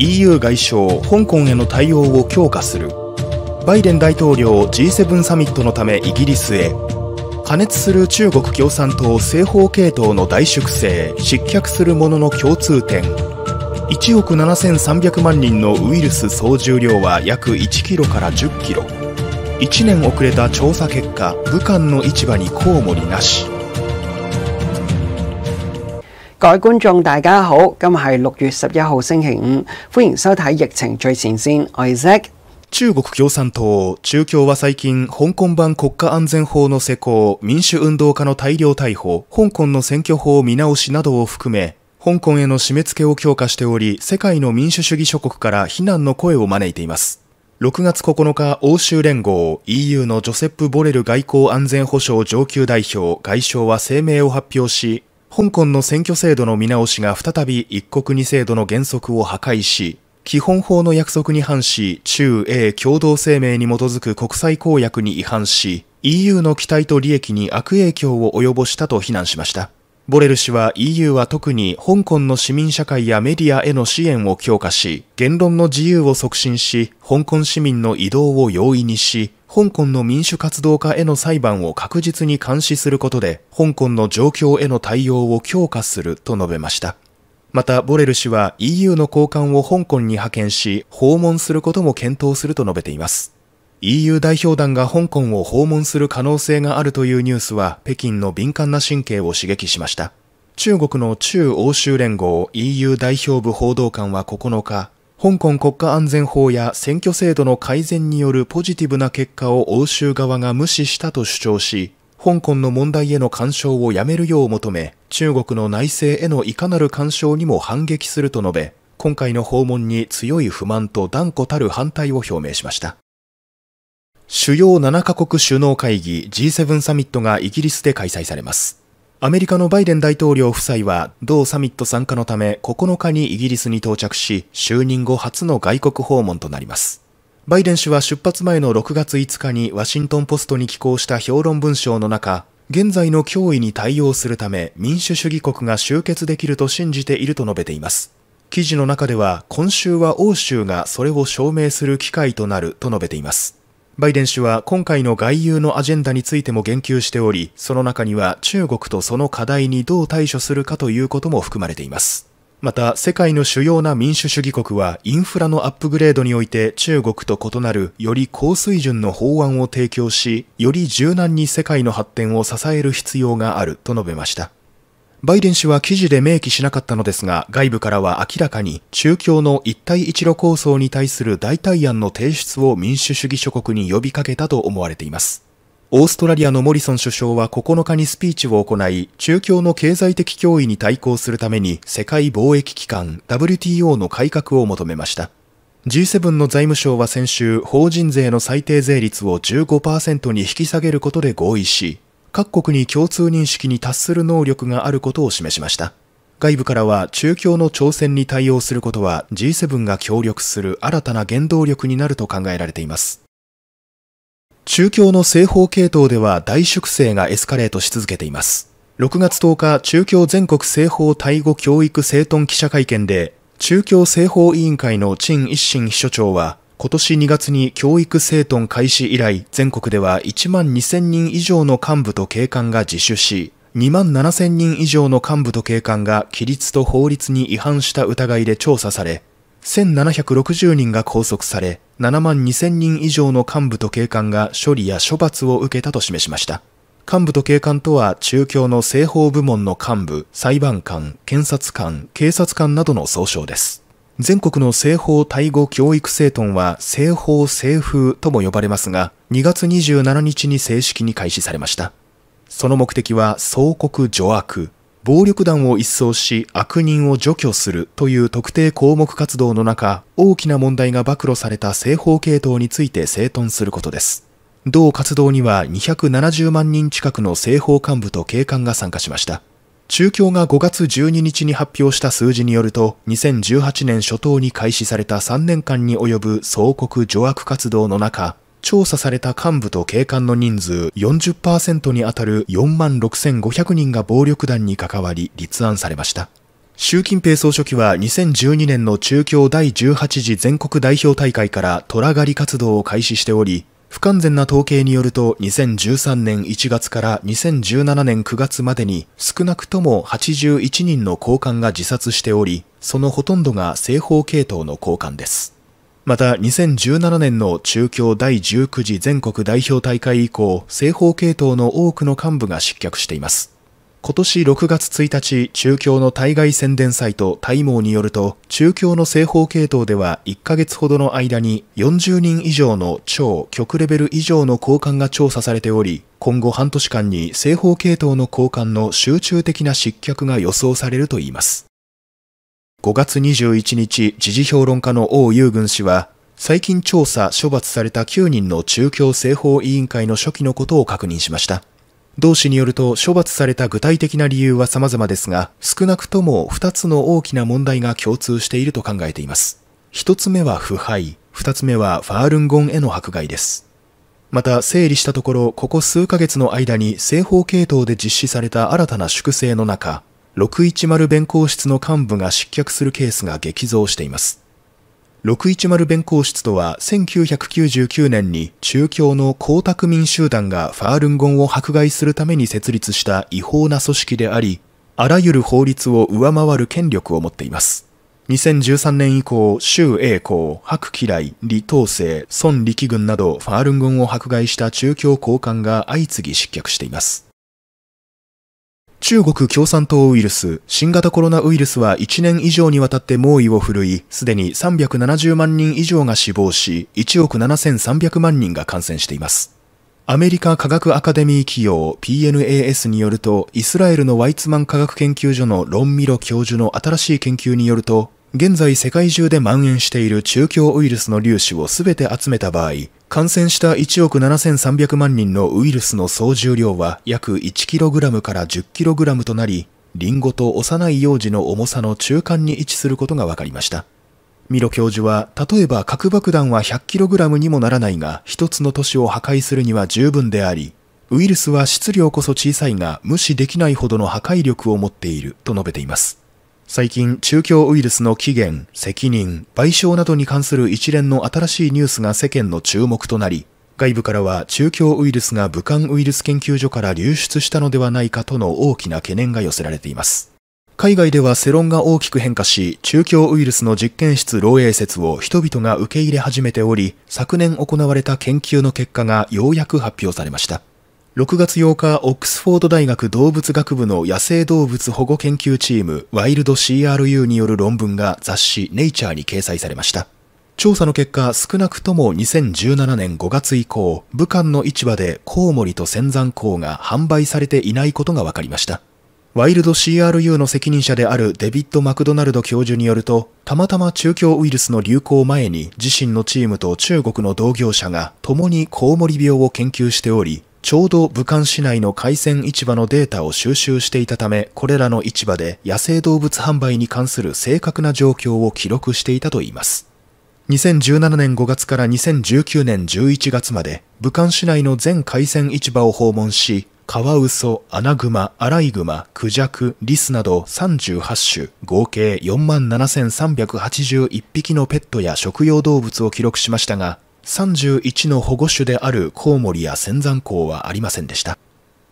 EU 外相香港への対応を強化するバイデン大統領 G7 サミットのためイギリスへ過熱する中国共産党西方系統の大粛清失脚するものの共通点1億7300万人のウイルス総重量は約1キロから10キロ1年遅れた調査結果武漢の市場にコウモリなし各位觀大家好，今日六月十一號星期五，迎收睇疫情最前我 Zack。中国共産党、中共は最近、香港版国家安全法の施行、民主運動家の大量逮捕、香港の選挙法見直しなどを含め、香港への締め付けを強化しており、世界の民主主義諸国から非難の声を招いています。6月9日、欧州連合 EU のジョセップ・ボレル外交安全保障上級代表外相は声明を発表し、香港の選挙制度の見直しが再び一国二制度の原則を破壊し、基本法の約束に反し、中英共同声明に基づく国際公約に違反し、EU の期待と利益に悪影響を及ぼしたと非難しました。ボレル氏は EU は特に香港の市民社会やメディアへの支援を強化し、言論の自由を促進し、香港市民の移動を容易にし、香港の民主活動家への裁判を確実に監視することで、香港の状況への対応を強化すると述べました。また、ボレル氏は EU の高官を香港に派遣し、訪問することも検討すると述べています。EU 代表団が香港を訪問する可能性があるというニュースは北京の敏感な神経を刺激しました。中国の中欧州連合 EU 代表部報道官は9日、香港国家安全法や選挙制度の改善によるポジティブな結果を欧州側が無視したと主張し、香港の問題への干渉をやめるよう求め、中国の内政へのいかなる干渉にも反撃すると述べ、今回の訪問に強い不満と断固たる反対を表明しました。主要7カ国首脳会議 G7 サミットがイギリスで開催されます。アメリカのバイデン大統領夫妻は同サミット参加のため9日にイギリスに到着し就任後初の外国訪問となりますバイデン氏は出発前の6月5日にワシントン・ポストに寄稿した評論文章の中現在の脅威に対応するため民主主義国が集結できると信じていると述べています記事の中では今週は欧州がそれを証明する機会となると述べていますバイデン氏は今回の外遊のアジェンダについても言及しており、その中には中国とその課題にどう対処するかということも含まれています。また、世界の主要な民主主義国はインフラのアップグレードにおいて中国と異なるより高水準の法案を提供し、より柔軟に世界の発展を支える必要があると述べました。バイデン氏は記事で明記しなかったのですが、外部からは明らかに中共の一帯一路構想に対する代替案の提出を民主主義諸国に呼びかけたと思われています。オーストラリアのモリソン首相は9日にスピーチを行い、中共の経済的脅威に対抗するために世界貿易機関 WTO の改革を求めました。G7 の財務省は先週、法人税の最低税率を15%に引き下げることで合意し、各国に共通認識に達する能力があることを示しました。外部からは中共の挑戦に対応することは G7 が協力する新たな原動力になると考えられています。中共の西方系統では大粛清がエスカレートし続けています。6月10日、中共全国西方タイ語教育整頓記者会見で、中共西方委員会の陳一新秘書長は、今年2月に教育整頓開始以来、全国では1万2000人以上の幹部と警官が自首し、2万7000人以上の幹部と警官が規律と法律に違反した疑いで調査され、1760人が拘束され、7万2000人以上の幹部と警官が処理や処罰を受けたと示しました。幹部と警官とは中共の政法部門の幹部、裁判官、検察官、警察官などの総称です。全国の西方対語教育整頓は西方西風とも呼ばれますが、2月27日に正式に開始されました。その目的は、総国除悪、暴力団を一掃し悪人を除去するという特定項目活動の中、大きな問題が暴露された西方系統について整頓することです。同活動には270万人近くの西方幹部と警官が参加しました。中共が5月12日に発表した数字によると、2018年初頭に開始された3年間に及ぶ総国除悪活動の中、調査された幹部と警官の人数40%に当たる4万6500人が暴力団に関わり立案されました。習近平総書記は2012年の中共第18次全国代表大会から虎狩り活動を開始しており、不完全な統計によると2013年1月から2017年9月までに少なくとも81人の高官が自殺しておりそのほとんどが西方系統の高官ですまた2017年の中共第19次全国代表大会以降西方系統の多くの幹部が失脚しています今年6月1日、中共の対外宣伝サイト、タイモーによると、中共の政方系統では1ヶ月ほどの間に40人以上の超極レベル以上の高官が調査されており、今後半年間に政方系統の高官の集中的な失脚が予想されるといいます。5月21日、時事評論家の王雄軍氏は、最近調査、処罰された9人の中共政方委員会の初期のことを確認しました。同氏によると処罰された具体的な理由は様々ですが、少なくとも2つの大きな問題が共通していると考えています。1つ目は腐敗、2つ目はファールンゴンへの迫害です。また整理したところここ数ヶ月の間に正方系統で実施された新たな粛清の中610弁公室の幹部が失脚するケースが激増しています610弁公室とは1999年に中共の江沢民集団がファールンゴンを迫害するために設立した違法な組織であり、あらゆる法律を上回る権力を持っています。2013年以降、周永康、白喜来、李東生、孫力軍などファールンゴンを迫害した中共高官が相次ぎ失脚しています。中国共産党ウイルス、新型コロナウイルスは1年以上にわたって猛威を振るい、すでに370万人以上が死亡し、1億7300万人が感染しています。アメリカ科学アカデミー企業 PNAS によると、イスラエルのワイツマン科学研究所のロン・ミロ教授の新しい研究によると、現在世界中で蔓延している中共ウイルスの粒子を全て集めた場合、感染した1億7300万人のウイルスの総重量は約 1kg から 10kg となり、リンゴと幼い幼児の重さの中間に位置することが分かりました。ミロ教授は、例えば核爆弾は 100kg にもならないが、一つの都市を破壊するには十分であり、ウイルスは質量こそ小さいが無視できないほどの破壊力を持っていると述べています。最近、中共ウイルスの起源、責任、賠償などに関する一連の新しいニュースが世間の注目となり、外部からは中共ウイルスが武漢ウイルス研究所から流出したのではないかとの大きな懸念が寄せられています。海外では世論が大きく変化し、中共ウイルスの実験室漏洩説を人々が受け入れ始めており、昨年行われた研究の結果がようやく発表されました。6月8日、オックスフォード大学動物学部の野生動物保護研究チームワイルド CRU による論文が雑誌ネイチャーに掲載されました。調査の結果、少なくとも2017年5月以降、武漢の市場でコウモリと仙山コウが販売されていないことが分かりました。ワイルド CRU の責任者であるデビッド・マクドナルド教授によると、たまたま中共ウイルスの流行前に自身のチームと中国の同業者が共にコウモリ病を研究しており、ちょうど武漢市内の海鮮市場のデータを収集していたため、これらの市場で野生動物販売に関する正確な状況を記録していたといいます。2017年5月から2019年11月まで、武漢市内の全海鮮市場を訪問し、カワウソ、アナグマ、アライグマ、クジャク、リスなど38種、合計47,381匹のペットや食用動物を記録しましたが、31の保護種であるコウモリや仙山校はありませんでした。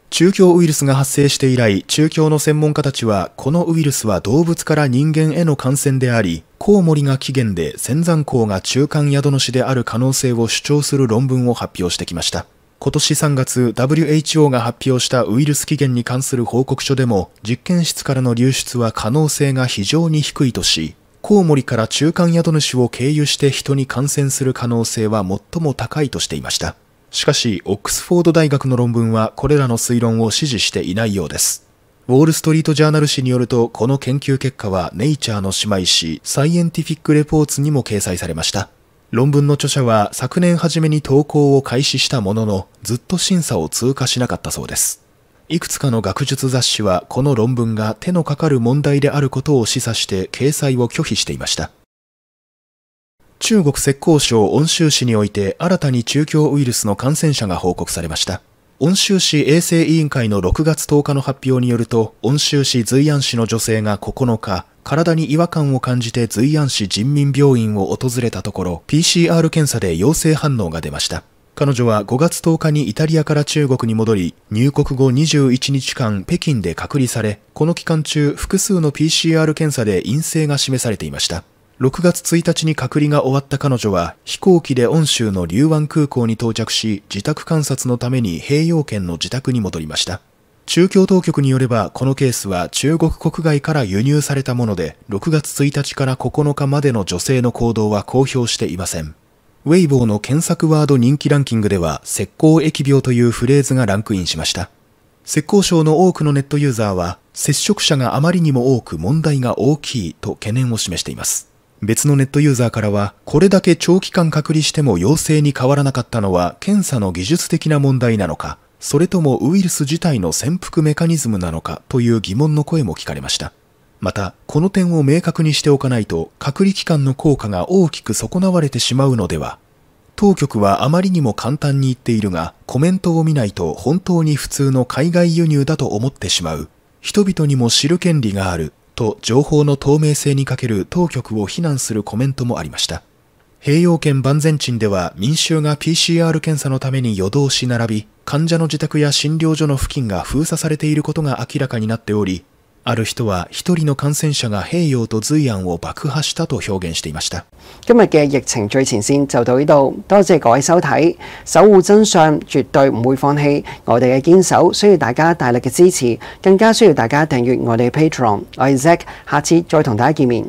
中共ウイルスが発生して以来、中共の専門家たちは、このウイルスは動物から人間への感染であり、コウモリが起源で仙山校が中間宿主である可能性を主張する論文を発表してきました。今年3月、WHO が発表したウイルス起源に関する報告書でも、実験室からの流出は可能性が非常に低いとし、コウモリから中間宿主を経由して人に感染する可能性は最も高いとしていました。しかし、オックスフォード大学の論文はこれらの推論を支持していないようです。ウォール・ストリート・ジャーナル誌によると、この研究結果はネイチャーの姉妹誌、サイエンティフィック・レポーツにも掲載されました。論文の著者は昨年初めに投稿を開始したものの、ずっと審査を通過しなかったそうです。いくつかの学術雑誌はこの論文が手のかかる問題であることを示唆して掲載を拒否していました。中国浙江省温州市において新たに中共ウイルスの感染者が報告されました。温州市衛生委員会の6月10日の発表によると、温州市随安市の女性が9日、体に違和感を感じて随安市人民病院を訪れたところ、PCR 検査で陽性反応が出ました。彼女は5月10日にイタリアから中国に戻り、入国後21日間北京で隔離され、この期間中複数の PCR 検査で陰性が示されていました。6月1日に隔離が終わった彼女は飛行機で恩州の龍湾空港に到着し自宅観察のために平洋圏の自宅に戻りました中共当局によればこのケースは中国国外から輸入されたもので6月1日から9日までの女性の行動は公表していませんウェイボーの検索ワード人気ランキングでは、石膏疫病というフレーズがランクインしました。石膏省の多くのネットユーザーは、接触者があまりにも多く問題が大きいと懸念を示しています。別のネットユーザーからは、これだけ長期間隔離しても陽性に変わらなかったのは検査の技術的な問題なのか、それともウイルス自体の潜伏メカニズムなのかという疑問の声も聞かれました。また、この点を明確にしておかないと隔離期間の効果が大きく損なわれてしまうのでは当局はあまりにも簡単に言っているが、コメントを見ないと本当に普通の海外輸入だと思ってしまう。人々にも知る権利がある、と情報の透明性に欠ける当局を非難するコメントもありました。平洋圏万全鎮では民衆が PCR 検査のために夜通し並び、患者の自宅や診療所の付近が封鎖されていることが明らかになっており、ある人は一人の感染者が平壤と隋安を爆破したと表現していました今日嘅疫情最前線就到呢度，多謝各位收睇，守護真相絕對唔會放棄，我哋嘅堅守需要大家大力嘅支持，更加需要大家訂閱我哋嘅 p a t r o n 我係 Zack，下次再同大家見面。